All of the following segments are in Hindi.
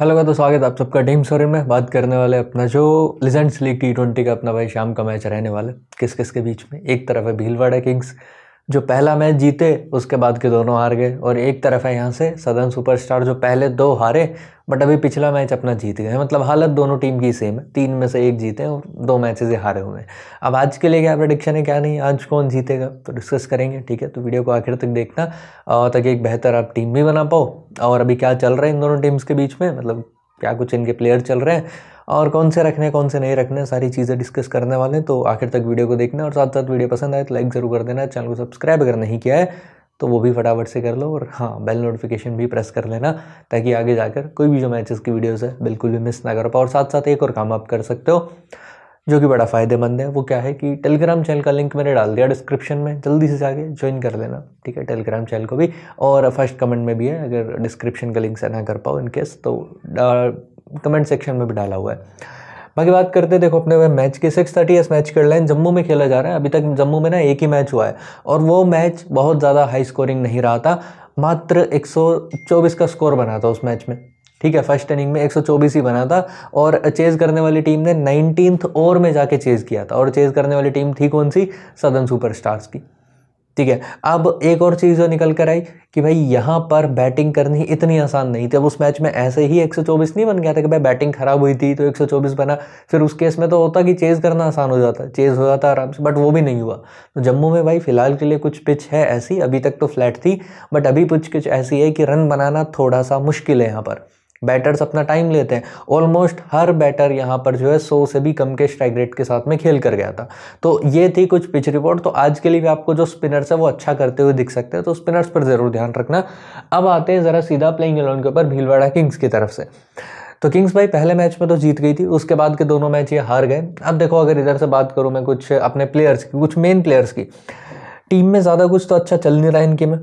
हेलो का तो स्वागत आप सबका टीम सोरेन में बात करने वाले अपना जो लिजेंड्स लीग टी ट्वेंटी का अपना भाई शाम का मैच रहने वाला किस किस के बीच में एक तरफ है भीलवाड़ा किंग्स जो पहला मैच जीते उसके बाद के दोनों हार गए और एक तरफ है यहाँ से सदर्न सुपरस्टार जो पहले दो हारे बट अभी पिछला मैच अपना जीत गए मतलब हालत दोनों टीम की सेम है तीन में से एक जीते हैं और दो मैचेस हारे हुए हैं अब आज के लिए क्या प्रडिक्शन है क्या नहीं आज कौन जीतेगा तो डिस्कस करेंगे ठीक है तो वीडियो को आखिर तक देखना और ताकि एक बेहतर आप टीम भी बना पाओ और अभी क्या चल रहा है इन दोनों टीम्स के बीच में मतलब क्या कुछ इनके प्लेयर चल रहे हैं और कौन से रखने कौन से नहीं रखने सारी चीज़ें डिस्कस करने वाले हैं तो आखिर तक वीडियो को देखना और साथ साथ वीडियो पसंद आए तो लाइक ज़रूर कर देना चैनल को सब्सक्राइब अगर नहीं किया है तो वो भी फटाफट से कर लो और हाँ बेल नोटिफिकेशन भी प्रेस कर लेना ताकि आगे जाकर कोई भी जो मैचेस की वीडियोस है बिल्कुल भी मिस ना कर पाओ और साथ साथ एक और काम आप कर सकते हो जो कि बड़ा फ़ायदेमंद है वो क्या है कि टेलीग्राम चैनल का लिंक मैंने डाल दिया डिस्क्रिप्शन में जल्दी से जाके ज्वाइन कर लेना ठीक है टेलीग्राम चैनल को भी और फर्स्ट कमेंट में भी है अगर डिस्क्रिप्शन का लिंक से ना कर पाओ इनकेस तो कमेंट सेक्शन में भी डाला हुआ है बाकी बात करते देखो अपने मैच के सिक्स थर्टी एस मैच रहे हैं जम्मू में खेला जा रहा है अभी तक जम्मू में ना एक ही मैच हुआ है और वो मैच बहुत ज़्यादा हाई स्कोरिंग नहीं रहा था मात्र एक का स्कोर बना था उस मैच में ठीक है फर्स्ट इनिंग में 124 ही बना था और चेज़ करने वाली टीम ने नाइनटीन्थ ओवर में जाके चेज़ किया था और चेज़ करने वाली टीम थी कौन सी सदन सुपर स्टार्स की ठीक है अब एक और चीज़ जो निकल कर आई कि भाई यहाँ पर बैटिंग करनी इतनी आसान नहीं थी अब उस मैच में ऐसे ही 124 नहीं बन गया था कि भाई बैटिंग खराब हुई थी तो 124 बना फिर उस केस में तो होता कि चेज़ करना आसान हो जाता चेज़ हो जाता आराम से बट वो भी नहीं हुआ तो जम्मू में भाई फ़िलहाल के लिए कुछ पिच है ऐसी अभी तक तो फ्लैट थी बट अभी कुछ कुछ ऐसी है कि रन बनाना थोड़ा सा मुश्किल है यहाँ पर बैटर्स अपना टाइम लेते हैं ऑलमोस्ट हर बैटर यहाँ पर जो है सौ से भी कम के स्ट्राइक रेट के साथ में खेल कर गया था तो ये थी कुछ पिच रिपोर्ट तो आज के लिए भी आपको जो स्पिनर्स है वो अच्छा करते हुए दिख सकते हैं तो स्पिनर्स पर ज़रूर ध्यान रखना अब आते हैं ज़रा सीधा प्लेइंग एलेवन के ऊपर भीलवाड़ा किंग्स की तरफ से तो किंग्स भाई पहले मैच में तो जीत गई थी उसके बाद के दोनों मैच ये हार गए अब देखो अगर इधर से बात करूँ मैं कुछ अपने प्लेयर्स की कुछ मेन प्लेयर्स की टीम में ज़्यादा कुछ तो अच्छा चल नहीं रहा इनकी में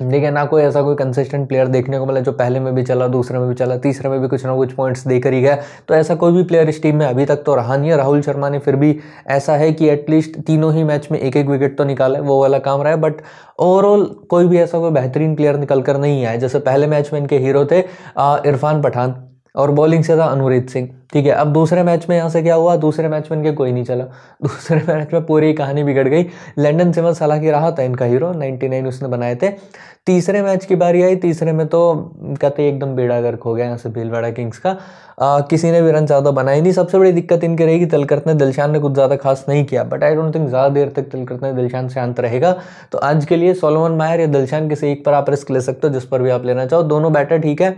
देखिए ना कोई ऐसा कोई कंसिस्टेंट प्लेयर देखने को मिला जो पहले में भी चला दूसरे में भी चला तीसरे में भी कुछ ना कुछ पॉइंट्स देकर ही गया तो ऐसा कोई भी प्लेयर इस टीम में अभी तक तो रहा नहीं है राहुल शर्मा ने फिर भी ऐसा है कि एटलीस्ट तीनों ही मैच में एक एक विकेट तो निकाला है वो वाला काम रहा है बट ओवरऑल कोई भी ऐसा कोई बेहतरीन प्लेयर निकल कर नहीं आया जैसे पहले मैच में इनके हीरो थे इरफान पठान और बॉलिंग से था अनुरीत सिंह ठीक है अब दूसरे मैच में यहाँ से क्या हुआ दूसरे मैच में इनके कोई नहीं चला दूसरे मैच में पूरी कहानी बिगड़ गई लंडन सिमंस हालांकि रहा था इनका हीरो 99 उसने बनाए थे तीसरे मैच की बारी आई तीसरे में तो कहते एकदम बेड़ा गर्क हो गया यहाँ से भीलवाड़ा किंग्स का आ, किसी ने भी रन ज़्यादा बनाई नहीं सबसे बड़ी दिक्कत इनकी रहेगी तलकर्त ने दिलशान ने कुछ ज़्यादा खास नहीं किया बट आई डोंट थिंक ज़्यादा देर तक तलकर्त ने दिलशान शांत रहेगा तो आज के लिए सोलोमन मायर या दिलशान किसी एक पर आप रिस्क ले सकते हो जिस पर भी आप लेना चाहो दोनों बैटर ठीक है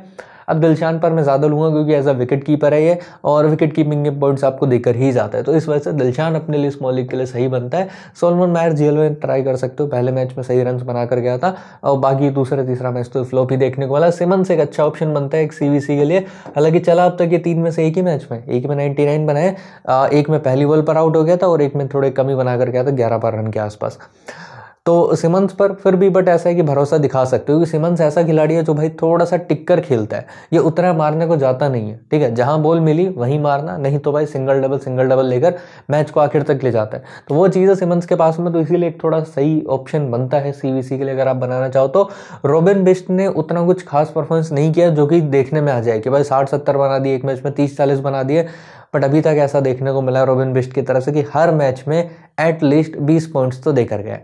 अब दिलशान पर मैं ज़्यादा लूँगा क्योंकि एज अ विकेट कीपर है ये और विकेट कीपिंग के पॉइंट्स आपको देकर ही जाता है तो इस वजह से दिलशान अपने लिए स्मॉल लीग के लिए सही बनता है सोलमन मायर जेल में ट्राई कर सकते हो पहले मैच में सही रन बना कर गया था और बाकी दूसरा तीसरा मैच तो फ्लॉप ही देखने को वाला सिमन से एक अच्छा ऑप्शन बनता है एक सी के लिए हालांकि चला अब तक ये तीन में से एक ही मैच में एक में नाइन्टी बनाए एक में पहली बॉल पर आउट हो गया था और एक में थोड़े कमी बना कर गया था ग्यारह बारह रन के आसपास तो सिमंस पर फिर भी बट ऐसा है कि भरोसा दिखा सकते हो क्योंकि सिमंस ऐसा खिलाड़ी है जो भाई थोड़ा सा टिककर खेलता है ये उतना मारने को जाता नहीं है ठीक है जहाँ बॉल मिली वहीं मारना नहीं तो भाई सिंगल डबल सिंगल डबल लेकर मैच को आखिर तक ले जाता है तो वो चीज़ है सिमंस के पास में तो इसीलिए एक थोड़ा सही ऑप्शन बनता है सी के लिए अगर आप बनाना चाहो तो रॉबिन बिस्ट ने उतना कुछ खास परफॉर्मेंस नहीं किया जो कि देखने में आ जाए कि भाई साठ सत्तर बना दिए एक मैच में तीस चालीस बना दिए बट अभी तक ऐसा देखने को मिला रॉबिन बिस्ट की तरफ से कि हर मैच में एटलीस्ट बीस पॉइंट्स तो देकर गया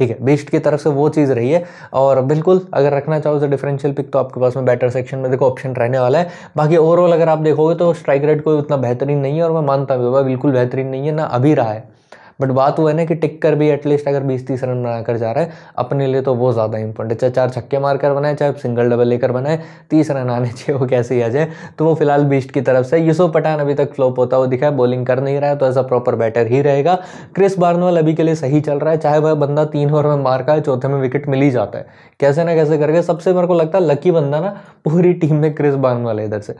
ठीक है बेस्ट की तरफ से वो चीज़ रही है और बिल्कुल अगर रखना चाहो तो डिफरेंशियल पिक तो आपके पास में बैटर सेक्शन में देखो ऑप्शन रहने वाला है बाकी ओवरऑल अगर आप देखोगे तो स्ट्राइक रेट कोई उतना बेहतरीन नहीं है और मैं मानता हूँ बिल्कुल बेहतरीन नहीं है ना अभी रहा है बट बात वो है ना कि कर भी एटलीस्ट अगर बीस तीस रन बनाकर जा रहा है अपने लिए तो वो ज़्यादा इंपॉर्टेंट है चाहे चार छक्के मारकर बनाए चाहे सिंगल डबल लेकर बनाए तीस रन आने चाहिए वो कैसे ही आ जाए तो वो फिलहाल बीस्ट की तरफ से यूसुफ पठान अभी तक फ्लोप होता हुआ दिखाए बॉलिंग कर नहीं रहा है तो ऐसा प्रॉपर बैटर ही रहेगा क्रिस बार्नवाल अभी के लिए सही चल रहा है चाहे वह बंदा तीन ओवर में मार का है चौथे में विकेट मिल ही जाता है कैसे ना कैसे करके सबसे मेरे को लगता है लकी बंदा ना पूरी टीम में क्रिस बार्नवाल है इधर से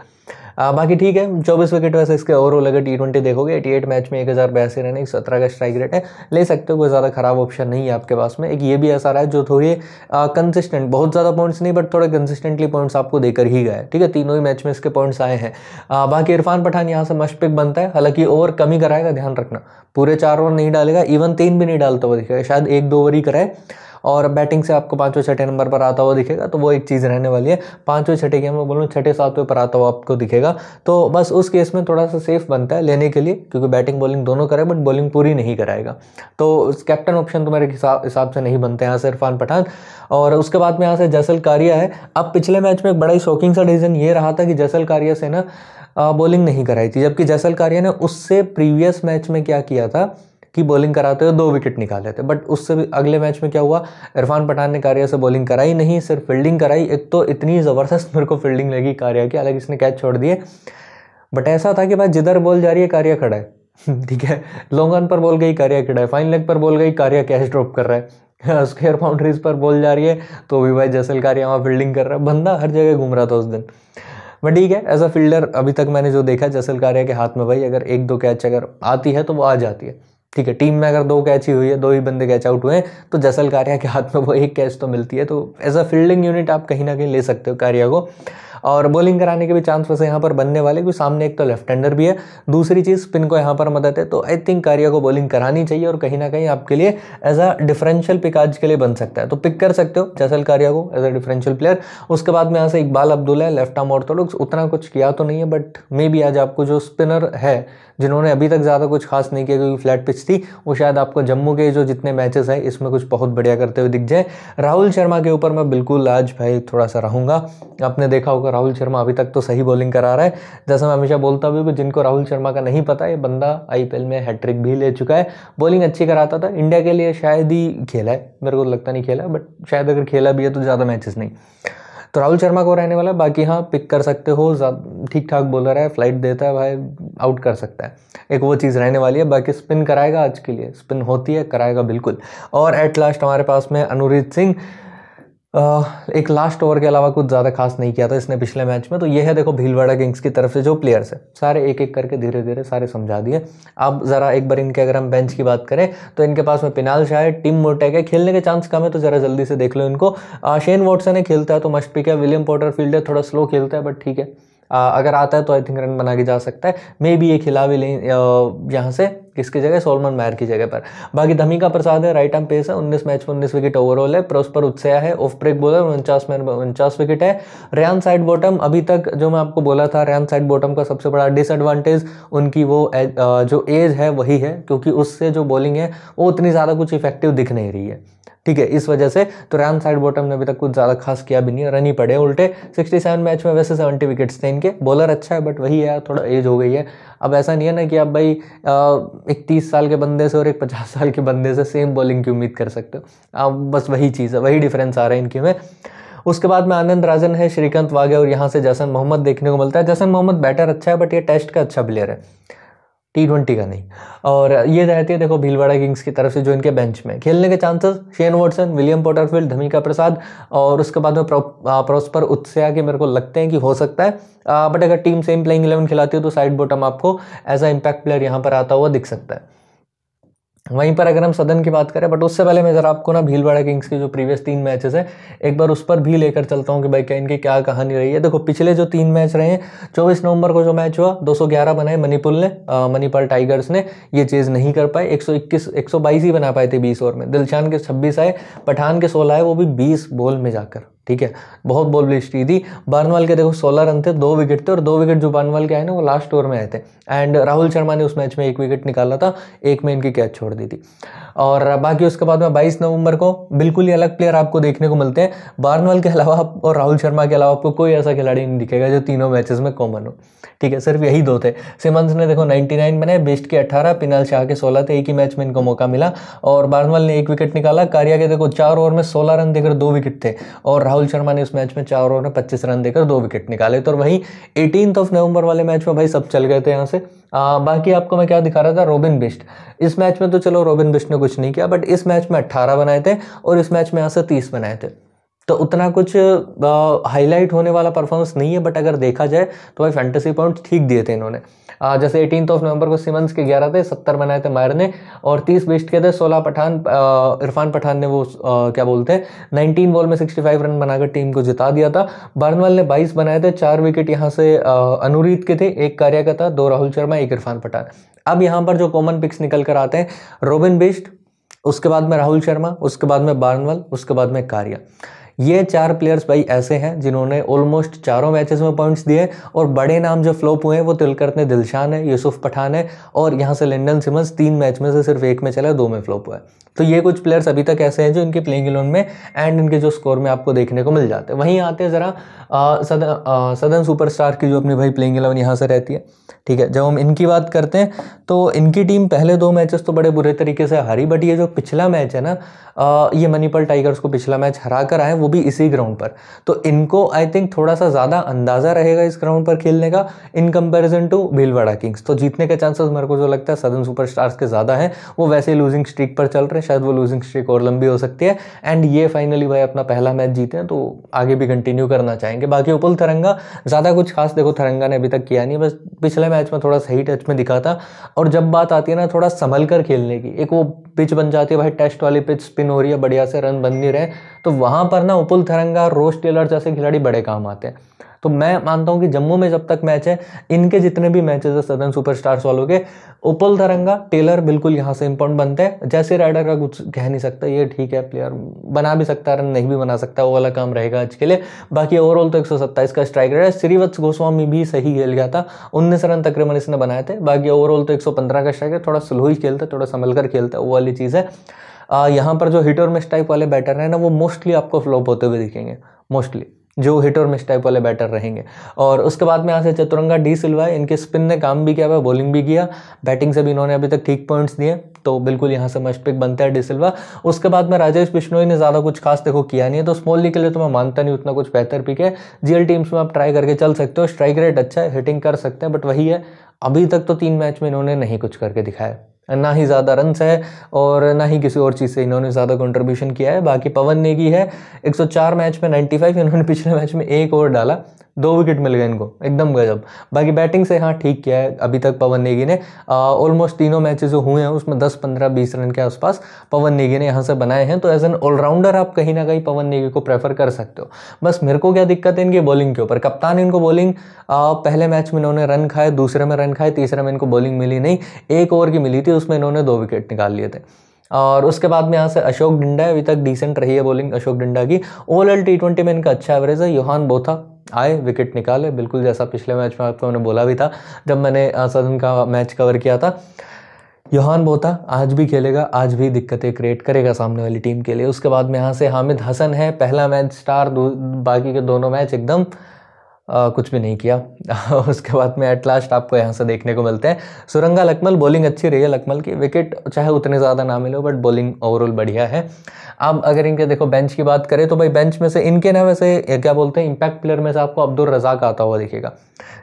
आ, बाकी ठीक है चौबीस विकेट वैसे इसके ओवरऑल अगर टी ट्वेंटी देखोगे एटी एट मैच में एक हज़ार बयासी रन एक सत्रह का स्ट्राइक रेट है ले सकते हो कोई ज़्यादा खराब ऑप्शन नहीं है आपके पास में एक ये भी ऐसा रहा है जो थोड़ी कंसिस्टेंट बहुत ज़्यादा पॉइंट्स नहीं बट थोड़े कंसिस्टेंटली पॉइंट्स आपको देकर ही गए ठीक है तीनों ही मैच में इसके पॉइंट्स आए हैं बाकी इरफान पठान यहाँ से मस्ट पिक बनता है हालांकि ओवर कम कराएगा ध्यान रखना पूरे चार ओवर नहीं डालेगा इवन तीन भी नहीं डालता हुआ दिखेगा शायद एक दो ओवर ही कराए और बैटिंग से आपको पाँचवें छठे नंबर पर आता हुआ दिखेगा तो वो एक चीज़ रहने वाली है पाँचवें छठे के मैं बोलूँ छठे सातवें पर आता हुआ आपको दिखेगा तो बस उस केस में थोड़ा सा सेफ बनता है लेने के लिए क्योंकि बैटिंग बॉलिंग दोनों करे बट बॉलिंग पूरी नहीं कराएगा तो कैप्टन ऑप्शन तो मेरे हिसाब से नहीं बनते यहाँ से इरफान पठान और उसके बाद में यहाँ से जसल कारिया है अब पिछले मैच में एक बड़ा ही शॉकिंग सा डिसीजन ये रहा था कि जसल कारिया से ना बॉलिंग नहीं कराई थी जबकि जैसल कारिया ने उससे प्रीवियस मैच में क्या किया था कि बॉलिंग कराते हुए दो विकेट निकाले थे बट उससे भी अगले मैच में क्या हुआ इरफान पठान ने कारिया से बॉलिंग कराई नहीं सिर्फ फील्डिंग कराई एक तो इतनी ज़बरदस्त मेरे को फील्डिंग लगी कारिया की हालांकि इसने कैच छोड़ दिए बट ऐसा था कि भाई जिधर बॉल जा रही है कारिया खड़ा है ठीक है लॉन्ग रन पर बॉल गई कारिया खड़ा है फाइन लेग पर बॉल गई कारिया कैच ड्रॉप कर रहा है स्क्वेयर बाउंड्रीज पर बॉल जा रही है तो भी भाई जैसल कारिया वहाँ फील्डिंग कर रहा है बंदा हर जगह घूम रहा था उस दिन बट ठीक है एज अ फील्डर अभी तक मैंने जो देखा जैसल कारिया के हाथ में भाई अगर एक दो कैच अगर आती है तो वो आ जाती है ठीक है टीम में अगर दो कैच ही हुई है दो ही बंदे कैच आउट हुए हैं तो जसल कारिया के हाथ में वो एक कैच तो मिलती है तो एज अ फील्डिंग यूनिट आप कहीं ना कहीं ले सकते हो कारिया को और बॉलिंग कराने के भी चांस वैसे यहाँ पर बनने वाले क्योंकि सामने एक तो लेफ्ट हैंडर भी है दूसरी चीज़ स्पिन को यहाँ पर मदद है तो आई थिंक कारिया को बॉलिंग करानी चाहिए और कहीं ना कहीं आपके लिए एज अ डिफरेंशियल पिक आज के लिए बन सकता है तो पिक कर सकते हो जैसल कारिया को एज अ डिफरेंशियल प्लेयर उसके बाद में यहाँ से इकबाल अब्दुल्ला है लेफ्ट आर्म ऑर्थोडॉक्स उतना कुछ किया तो नहीं है बट मे बी आज आपको जो स्पिनर है जिन्होंने अभी तक ज़्यादा कुछ खास नहीं किया क्योंकि फ्लैट पिच थी वो शायद आपको जम्मू के जो जितने मैचेस हैं इसमें कुछ बहुत बढ़िया करते हुए दिख जाए राहुल शर्मा के ऊपर मैं बिल्कुल आज भाई थोड़ा सा रहूँगा आपने देखा होगा राहुल शर्मा अभी तक तो सही बॉलिंग करा रहा है जैसा मैं हमेशा बोलता भी हूँ जिनको राहुल शर्मा का नहीं पता ये बंदा आईपीएल में हैट्रिक भी ले चुका है बॉलिंग अच्छी कराता था इंडिया के लिए शायद ही खेला है मेरे को तो लगता नहीं खेला बट शायद अगर खेला भी है तो ज़्यादा मैचेस नहीं तो राहुल शर्मा को रहने वाला बाकी हाँ पिक कर सकते हो ठीक ठाक बॉलर है फ्लाइट देता है भाई आउट कर सकता है एक वो चीज़ रहने वाली है बाकी स्पिन कराएगा आज के लिए स्पिन होती है कराएगा बिल्कुल और एट लास्ट हमारे पास में अनुरीत सिंह एक लास्ट ओवर के अलावा कुछ ज़्यादा खास नहीं किया था इसने पिछले मैच में तो ये है देखो भीलवाड़ा किंग्स की तरफ से जो प्लेयर्स है सारे एक एक करके धीरे धीरे सारे समझा दिए अब ज़रा एक बार इनके अगर हम बेंच की बात करें तो इनके पास में पिनाल शाह है टीम मोटेक है खेलने के चांस कम है तो ज़रा जल्दी से देख लो इनको शेन वॉटसन है खेलता है तो मस्ट पिक है विलियम पोटर फील्ड है थोड़ा स्लो खेलता है बट ठीक है अगर आता है तो आई थिंक रन बना के जा सकता है मे बी ये खिला भी लें यहाँ से किसकी जगह सोलमन मायर की जगह पर बाकी धमिका प्रसाद है राइट आर्म पेस है उन्नीस मैच में उन्नीस विकेट ओवरऑल है प्रोस्पर उत्सया है ऑफ ब्रेक बोलर उनचास मैन उनचास विकेट है रैन साइड बॉटम अभी तक जो मैं आपको बोला था रैन साइड बॉटम का सबसे बड़ा डिसएडवांटेज उनकी वो एज, जो एज है वही है क्योंकि उससे जो बॉलिंग है वो उतनी ज़्यादा कुछ इफेक्टिव दिख नहीं रही है ठीक है इस वजह से तो रैम साइड बॉटम ने अभी तक कुछ ज़्यादा खास किया भी नहीं रन ही पड़े उल्टे 67 मैच में वैसे 70 विकेट्स थे इनके बॉलर अच्छा है बट वही है थोड़ा एज हो गई है अब ऐसा नहीं है ना कि आप भाई एक तीस साल के बंदे से और एक पचास साल के बंदे से सेम बॉलिंग की उम्मीद कर सकते हो आप बस वही चीज़ है वही डिफरेंस आ रहा है इनकी में उसके बाद में आनंद राजन है श्रीकांत वागे और यहाँ से जसन मोहम्मद देखने को मिलता है जसन मोहम्मद बैटर अच्छा है बट ये टेस्ट का अच्छा प्लेयर है टी ट्वेंटी का नहीं और ये रहती है देखो भीलवाड़ा किंग्स की तरफ से जो इनके बेंच में खेलने के chances Shane Watson William Porterfield Dhammika Prasad और उसके बाद में प्रोस्पर उत्साह के मेरे को लगते हैं कि हो सकता है बट अगर टीम सेम प्लेइंग इलेवन खिलाती है तो साइड बॉटम आपको एज अ इम्पैक्ट प्लेयर यहाँ पर आता हुआ दिख सकता है वहीं पर अगर हम सदन की बात करें बट उससे पहले मैं ज़रा आपको ना भीलवाड़ा किंग्स के जो प्रीवियस तीन मैचेस हैं एक बार उस पर भी लेकर चलता हूँ कि भाई क्या इनकी क्या कहानी रही है देखो पिछले जो तीन मैच रहे हैं चौबीस नवंबर को जो मैच हुआ 211 बनाए मणिपुर ने मणिपाल टाइगर्स ने ये चीज़ नहीं कर पाए 121 122 ही बना पाए थे बीस ओवर में दिलशान के छब्बीस आए पठान के सोलह आए वो भी बीस बॉल में जाकर ठीक है बहुत बॉल की थी बार्नवाल के देखो सोलह रन थे दो विकेट थे और दो विकेट जो बार्नवाल के आए ना वो लास्ट ओवर में आए थे एंड राहुल शर्मा ने उस मैच में एक विकेट निकाला था एक में इनकी कैच छोड़ दी थी और बाकी उसके बाद में बाईस नवंबर को बिल्कुल ही अलग प्लेयर आपको देखने को मिलते हैं बार्नवाल के अलावा और राहुल शर्मा के अलावा आपको कोई ऐसा खिलाड़ी नहीं दिखेगा जो तीनों मैचेस में कॉमन हो ठीक है सिर्फ यही दो थे सिमंस ने देखो 99 बनाए बेस्ट के 18 पिनाल शाह के 16 थे एक ही मैच में इनको मौका मिला और बार्नवाल ने एक विकेट निकाला कारिया के देखो चार ओवर में सोलह रन देकर दो विकेट थे और राहुल शर्मा ने उस मैच में चार ओवर में पच्चीस रन देकर दो विकेट निकाले तो वहीं एटीन ऑफ नवंबर वाले मैच में भाई सब चल गए थे यहाँ से आ, बाकी आपको मैं क्या दिखा रहा था रोबिन बिस्ट इस मैच में तो चलो रोबिन बिस्ट ने कुछ नहीं किया बट इस मैच में 18 बनाए थे और इस मैच में यहाँ से 30 बनाए थे तो उतना कुछ हाईलाइट होने वाला परफॉर्मेंस नहीं है बट अगर देखा जाए तो भाई फैंटेसी पॉइंट ठीक दिए थे इन्होंने आ, जैसे एटीन ऑफ नवंबर को सिमंस के ग्यारह थे सत्तर बनाए थे मायर ने और तीस बेस्ट के थे सोलह पठान इरफान पठान ने वो आ, क्या बोलते हैं नाइनटीन बॉल में सिक्सटी फाइव रन बनाकर टीम को जिता दिया था बर्नवाल ने बाईस बनाए थे चार विकेट यहाँ से अनुरीत के थे एक कार्या का था दो राहुल शर्मा एक इरफान पठान अब यहाँ पर जो कॉमन पिक्स निकल कर आते हैं रोबिन बिस्ट उसके बाद में राहुल शर्मा उसके बाद में बार्नवल उसके बाद में कारिया ये चार प्लेयर्स भाई ऐसे हैं जिन्होंने ऑलमोस्ट चारों मैचेस में पॉइंट्स दिए और बड़े नाम जो फ्लॉप हुए हैं वो तिलकर ने दिलशान है यूसुफ पठान है और यहाँ से लिंडन सिमंस तीन मैच में से सिर्फ एक में चला दो में फ्लॉप हुआ है तो ये कुछ प्लेयर्स अभी तक ऐसे हैं जो इनके प्लेइंग इलेवन में एंड इनके जो स्कोर में आपको देखने को मिल जाते हैं वहीं आते हैं ज़रा सदन सुपर सुपरस्टार की जो अपने भाई प्लेइंग इलेवन यहाँ से रहती है ठीक है जब हम इनकी बात करते हैं तो इनकी टीम पहले दो मैचेस तो बड़े बुरे तरीके से हारी बट ये जो पिछला मैच है ना आ, ये मनीपाल टाइगर्स को पिछला मैच हरा कर आए वो भी इसी ग्राउंड पर तो इनको आई थिंक थोड़ा सा ज़्यादा अंदाज़ा रहेगा इस ग्राउंड पर खेलने का in comparison to Bhilwara kings तो जीतने के चांसेस मेरे को जो लगता है सदन सुपर के ज़्यादा हैं वो वैसे लूजिंग स्ट्रीक पर चल रहे हैं शायद वो लूजिंग स्ट्रिक और लंबी हो सकती है एंड ये फाइनली भाई अपना पहला मैच जीते हैं तो आगे भी कंटिन्यू करना चाहेंगे बाकी उपल थरंगा ज़्यादा कुछ खास देखो थरंगा ने अभी तक किया नहीं बस पिछले मैच में थोड़ा सही टच में दिखा था और जब बात आती है ना थोड़ा संभल कर खेलने की एक वो पिच बन जाती है भाई टेस्ट वाली पिच स्पिन हो रही है बढ़िया से रन बन नहीं रहे तो वहाँ पर ना उपल थरंगा रोज टेलर जैसे खिलाड़ी बड़े काम आते हैं तो मैं मानता हूँ कि जम्मू में जब तक मैच है इनके जितने भी मैचेस है सदन सुपर स्टार्स वालों के उपल तरंगा टेलर बिल्कुल यहाँ से इंपॉर्टेंट बनते हैं जैसे राइडर का कुछ कह नहीं सकता ये ठीक है प्लेयर बना भी सकता है रन नहीं भी बना सकता वो वाला काम रहेगा आज के लिए बाकी ओवरऑल तो एक का स्ट्राइक रेट है श्रीवत्स गोस्वामी भी सही खेल गया था उन्नीस रन तकरीबन इसने बनाए थे बाकी ओवरऑल तो एक का स्ट्राइक है थोड़ा स्लो ही खेलता है थोड़ा संभल कर खेलता है वो वाली चीज़ है यहाँ पर जो हिट और मिस टाइप वाले बैटर हैं ना वो मोस्टली आपको फ्लॉप होते हुए दिखेंगे मोस्टली जो हिट और मिस टाइप वाले बैटर रहेंगे और उसके बाद में यहाँ से चतुरंगा डी सिल्वा है इनके स्पिन ने काम भी किया हुआ बॉलिंग भी किया बैटिंग से भी इन्होंने अभी तक ठीक पॉइंट्स दिए तो बिल्कुल यहाँ से मस्ट पिक बनता है डी सिल्वा उसके बाद में राजेश बिश्नोई ने ज़्यादा कुछ खास देखो किया नहीं है तो स्मॉल लीग के लिए तो मैं मानता नहीं उतना कुछ बेहतर पिक है जीएल टीम्स में आप ट्राई करके चल सकते हो स्ट्राइक रेट अच्छा है हिटिंग कर सकते हैं बट वही है अभी तक तो तीन मैच में इन्होंने नहीं कुछ करके दिखाया ना ही ज़्यादा रन है और ना ही किसी और चीज़ से इन्होंने ज़्यादा कंट्रीब्यूशन किया है बाकी पवन ने की है 104 मैच में 95 इन्होंने पिछले मैच में एक ओवर डाला दो विकेट मिल गए इनको एकदम गजब बाकी बैटिंग से हाँ ठीक किया है अभी तक पवन नेगी ने ऑलमोस्ट तीनों मैचेस जो हुए हैं उसमें 10 15 20 रन के आसपास पवन नेगी ने यहाँ से बनाए हैं तो एज एन ऑलराउंडर आप कहीं ना कहीं पवन नेगी को प्रेफर कर सकते हो बस मेरे को क्या दिक्कत है इनकी बॉलिंग के ऊपर कप्तान इनको बॉलिंग पहले मैच में इन्होंने रन खाए दूसरे में रन खाए तीसरे में इनको बॉलिंग मिली नहीं एक ओवर की मिली थी उसमें इन्होंने दो विकेट निकाल लिए थे और उसके बाद में यहाँ से अशोक डिंडा अभी तक डिसेंट रही है बॉलिंग अशोक डिंडा की ओवरऑल टी ट्वेंटी में इनका अच्छा एवरेज है योहान बोथा आए विकेट निकाले बिल्कुल जैसा पिछले मैच में आपको मैंने बोला भी था जब मैंने सदन का मैच कवर किया था योहान बोता आज भी खेलेगा आज भी दिक्कतें क्रिएट करेगा सामने वाली टीम के लिए उसके बाद में यहाँ से हामिद हसन है पहला मैच स्टार बाकी के दोनों मैच एकदम आ, कुछ भी नहीं किया उसके बाद में एट लास्ट आपको यहाँ से देखने को मिलते हैं सुरंगा लकमल बॉलिंग अच्छी रही है लकमल की विकेट चाहे उतने ज़्यादा ना मिले बट बॉलिंग ओवरऑल बढ़िया है अब अगर इनके देखो बेंच की बात करें तो भाई बेंच में से इनके ना वैसे क्या बोलते हैं इंपैक्ट प्लेयर में से आपको अब्दुल रजाक आता हुआ दिखेगा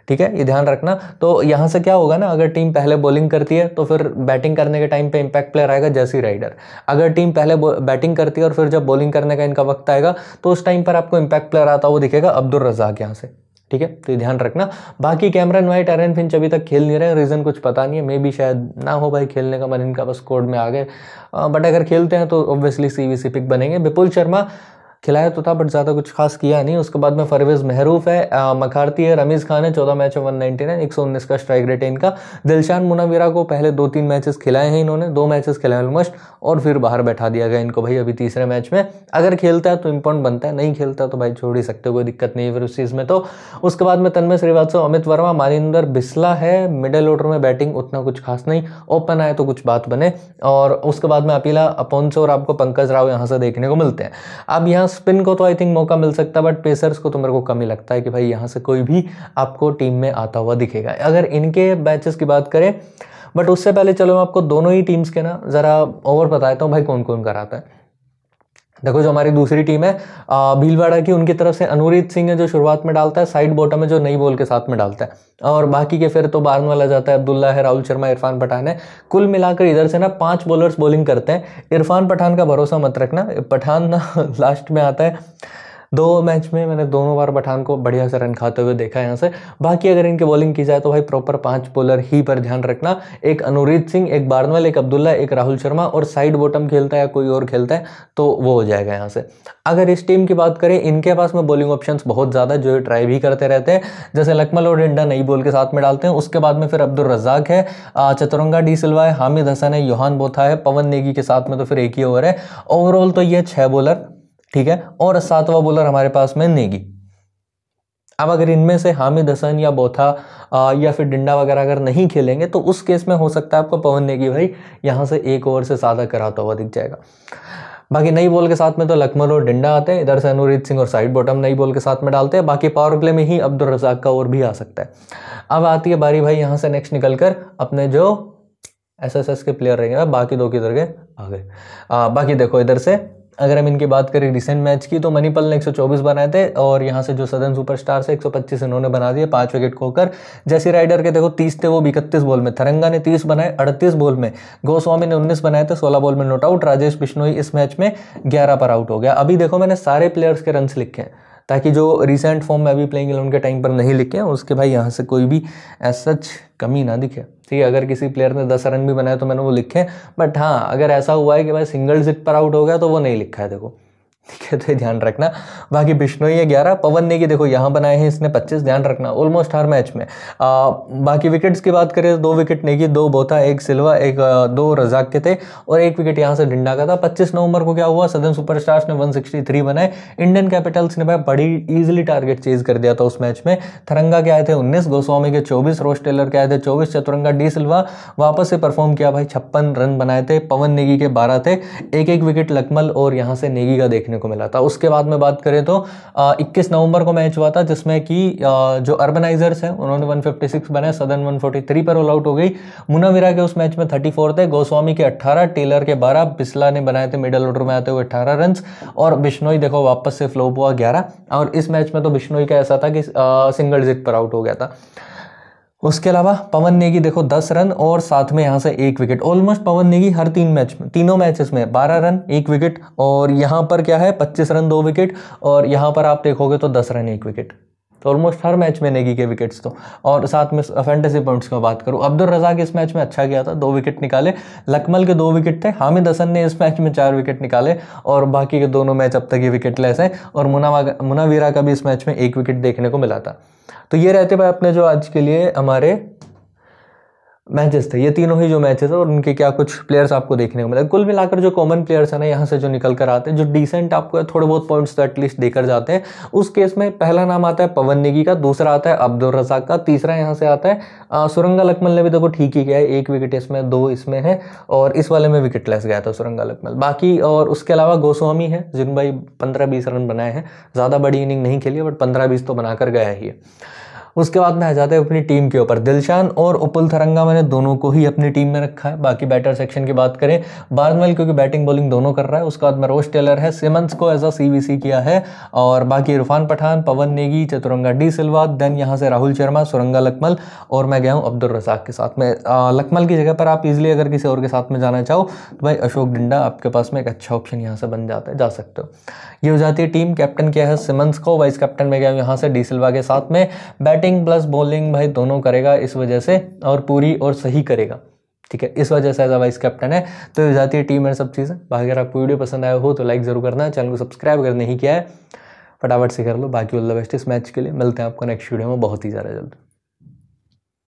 ठीक है ये ध्यान रखना तो यहाँ से क्या होगा ना अगर टीम पहले बॉलिंग करती है तो फिर बैटिंग करने के टाइम पे इंपैक्ट प्लेयर आएगा जैसी राइडर अगर टीम पहले बैटिंग करती है और फिर जब बॉलिंग करने का इनका वक्त आएगा तो उस टाइम पर आपको इंपैक्ट प्लेयर आता हुआ दिखेगा अब्दुल रजाक यहाँ से ठीक है तो ध्यान रखना बाकी कैमरन वाइट एरन फिंच अभी तक खेल नहीं रहे रीज़न कुछ पता नहीं है मे भी शायद ना हो भाई खेलने का मन इनका बस कोड में आ गए बट अगर खेलते हैं तो obviously C V C pick बनेंगे विपुल शर्मा खिलाया तो था बट ज़्यादा कुछ खास किया नहीं उसके बाद में फरवेज महरूफ है मखारती है रमीज़ खान है चौदह मैचों वन नाइनटी नाइन एक सौ उन्नीस का स्ट्राइक रेट है इनका दिलशान मुनावीरा को पहले दो तीन मैचेस खिलाए हैं इन्होंने दो मैचेस खिलाए ऑलमोस्ट और फिर बाहर बैठा दिया गया इनको भाई अभी तीसरे मैच में अगर खेलता है तो इम्पोर्टेंट बनता है नहीं खेलता तो भाई छोड़ ही सकते कोई दिक्कत नहीं है फिर उस चीज़ में तो उसके बाद में तन्मय श्रीवास्तव अमित वर्मा मानिंदर बिस्ला है मिडल ऑर्डर में बैटिंग उतना कुछ खास नहीं ओपन आए तो कुछ बात बने और उसके बाद में अपीला अपोन्सो और आपको पंकज राव यहाँ से देखने को मिलते हैं अब यहाँ स्पिन को तो आई थिंक मौका मिल सकता है बट पेसर्स को तो मेरे को कम ही लगता है कि भाई यहाँ से कोई भी आपको टीम में आता हुआ दिखेगा अगर इनके बैचेस की बात करें बट उससे पहले चलो मैं आपको दोनों ही टीम्स के ना ज़रा ओवर बताता हूँ भाई कौन कौन कराता है देखो जो हमारी दूसरी टीम है भीलवाड़ा की उनकी तरफ से अनुरीत सिंह है जो शुरुआत में डालता है साइड बॉटम है जो नई बॉल के साथ में डालता है और बाकी के फिर तो वाला जाता है अब्दुल्ला है राहुल शर्मा इरफान पठान है कुल मिलाकर इधर से ना पांच बॉलर्स बॉलिंग करते हैं इरफान पठान का भरोसा मत रखना पठान ना लास्ट में आता है दो मैच में मैंने दोनों बार पठान को बढ़िया से रन खाते हुए देखा है यहाँ से बाकी अगर इनकी बॉलिंग की जाए तो भाई प्रॉपर पांच बॉलर ही पर ध्यान रखना एक अनुरीत सिंह एक बारनवल एक अब्दुल्ला एक राहुल शर्मा और साइड बॉटम खेलता है या कोई और खेलता है तो वो हो जाएगा यहाँ से अगर इस टीम की बात करें इनके पास में बॉलिंग ऑप्शन बहुत ज़्यादा जो ट्राई भी करते रहते हैं जैसे लकमल और डिंडा नई बॉल के साथ में डालते हैं उसके बाद में फिर अब्दुल रजाक है चतुरंगा डी सिल्वा है हामिद हसन है योहान बोथा है पवन नेगी के साथ में तो फिर एक ही ओवर है ओवरऑल तो ये छः बॉलर ठीक है और सातवां बॉलर हमारे पास में नेगी अब अगर इनमें से हामिद हसन या बोथा आ, या फिर डिंडा वगैरह अगर नहीं खेलेंगे तो उस केस में हो सकता है आपको पवन नेगी भाई यहाँ से एक ओवर से ज़्यादा कराता हुआ दिख जाएगा बाकी नई बॉल के साथ में तो लखमल और डिंडा आते हैं इधर से अनुरीत सिंह और साइड बॉटम नई बॉल के साथ में डालते हैं बाकी पावर प्ले में ही अब्दुल रजाक का ओवर भी आ सकता है अब आती है बारी भाई यहाँ से नेक्स्ट निकल अपने जो एस के प्लेयर रहेंगे बाकी दो किधर गए आ गए बाकी देखो इधर से अगर हम इनकी बात करें रिसेंट मैच की तो मणिपल ने 124 बनाए थे और यहाँ से जो सदन सुपरस्टार से 125 इन्होंने बना दिए पांच विकेट खोकर जैसी राइडर के देखो 30 थे वो भी इकतीस बॉल में थरंगा ने 30 बनाए 38 बॉल में गोस्वामी ने 19 बनाए थे 16 बॉल में नोट आउट राजेश बिश्नोई इस मैच में ग्यारह पर आउट हो गया अभी देखो मैंने सारे प्लेयर्स के रन्स लिखे हैं ताकि जो रिसेंट फॉर्म में अभी प्लेइंग उनके टाइम पर नहीं लिखे हैं उसके भाई यहाँ से कोई भी एज सच कमी ना दिखे ठीक है अगर किसी प्लेयर ने दस रन भी बनाए तो मैंने वो लिखे बट हाँ अगर ऐसा हुआ है कि भाई सिंगल जिट पर आउट हो गया तो वो नहीं लिखा है देखो ठीक है तो ध्यान रखना बाकी बिश्नोई है ग्यारह पवन ने देखो यहाँ बनाए हैं इसने पच्चीस ध्यान रखना ऑलमोस्ट हर मैच में आ, बाकी विकेट्स की बात करें तो दो विकेट नेगी दो बोथा एक सिल्वा एक दो रजाक के थे और एक विकेट यहाँ से डिंडा का था पच्चीस नवंबर को क्या हुआ सदन स्टार्स ने वन सिक्सटी बनाए इंडियन कैपिटल्स ने भाई बड़ी ईजिली टारगेट चेज कर दिया था उस मैच में थरंगा के आए थे उन्नीस गोस्वामी के चौबीस रोस टेलर के आए थे चौबीस चतुरंगा डी सिल्वा वापस से परफॉर्म किया भाई छप्पन रन बनाए थे पवन नेगी के बारह थे एक एक विकेट लकमल और यहाँ से नेगी का देखने देखने को मिला था उसके बाद में बात करें तो इक्कीस नवंबर को मैच हुआ था जिसमें कि जो अर्बनाइजर्स हैं उन्होंने वन बनाए सदन वन पर ऑल आउट हो गई मुनाविरा के उस मैच में थर्टी थे गोस्वामी के अट्ठारह टेलर के बारह बिस्ला ने बनाए थे मिडल ऑर्डर में आते हुए अट्ठारह रन और बिश्नोई देखो वापस से फ्लोप हुआ ग्यारह और इस मैच में तो बिश्नोई का ऐसा था कि सिंगल जिट पर आउट हो गया था उसके अलावा पवन नेगी देखो दस रन और साथ में यहाँ से एक विकेट ऑलमोस्ट पवन नेगी हर तीन मैच में तीनों मैचेस में बारह रन एक विकेट और यहाँ पर क्या है पच्चीस रन दो विकेट और यहाँ पर आप देखोगे तो दस रन एक विकेट तो ऑलमोस्ट हर मैच में नेगी के विकेट्स तो और साथ में फैंटेसी पॉइंट्स में बात करूँ अब्दुल रजाक इस मैच में अच्छा गया था दो विकेट निकाले लकमल के दो विकेट थे हामिद हसन ने इस मैच में चार विकेट निकाले और बाकी के दोनों मैच अब तक ये विकेट लेस हैं और मुनावा मुनावीरा का भी इस मैच में एक विकेट देखने को मिला था तो ये रहते भाई अपने जो आज के लिए हमारे मैचेस थे ये तीनों ही जो मैचेस और उनके क्या कुछ प्लेयर्स आपको देखने को मिले कुल मिलाकर जो कॉमन प्लेयर्स हैं ना यहाँ से जो निकल कर आते हैं जो डिसेंट आपको थोड़े बहुत पॉइंट्स तो एटलीस्ट देकर जाते हैं उस केस में पहला नाम आता है पवन नेगी का दूसरा आता है अब्दुल रजाक का तीसरा यहाँ से आता है सुरंगा लकमल ने भी देखो ठीक ही किया है एक विकेट इसमें दो इसमें है और इस वाले में विकेट लेस गया था सुरंगा लकमल बाकी और उसके अलावा गोस्वामी है जिन भाई पंद्रह बीस रन बनाए हैं ज़्यादा बड़ी इनिंग नहीं खेली बट पंद्रह बीस तो बनाकर गया ही है उसके बाद में आ जाते हैं अपनी टीम के ऊपर दिलशान और उपुल थरंगा मैंने दोनों को ही अपनी टीम में रखा है बाकी बैटर सेक्शन की बात करें बारनवेल क्योंकि बैटिंग बॉलिंग दोनों कर रहा है उसके बाद में रोश टेलर है सिमंस को एज अ सी किया है और बाकी इरफान पठान पवन नेगी चतुरंगा डी सिल्वा देन यहाँ से राहुल शर्मा सुरंगा लकमल और मैं गया हूँ अब्दुल रजाक के साथ में लकमल की जगह पर आप इजिली अगर किसी और के साथ में जाना चाहो तो भाई अशोक डिंडा आपके पास में एक अच्छा ऑप्शन यहाँ से बन जाता है जा सकते हो ये हो जाती है टीम कैप्टन क्या है सिमंस को वाइस कैप्टन में गया हूँ यहाँ से डी सिल्वा के साथ में बैटिंग बैटिंग प्लस बॉलिंग भाई दोनों करेगा इस वजह से और पूरी और सही करेगा ठीक है इस वजह से एज अ वाइस कैप्टन है तो जाती है टीम है सब चीज़ें बाकी अगर आपको वीडियो पसंद आया हो तो लाइक ज़रूर करना चैनल को सब्सक्राइब अगर नहीं किया है फटाफट से कर लो बाकी ऑल द बेस्ट इस मैच के लिए मिलते हैं आपको नेक्स्ट वीडियो में बहुत ही ज़्यादा जल्द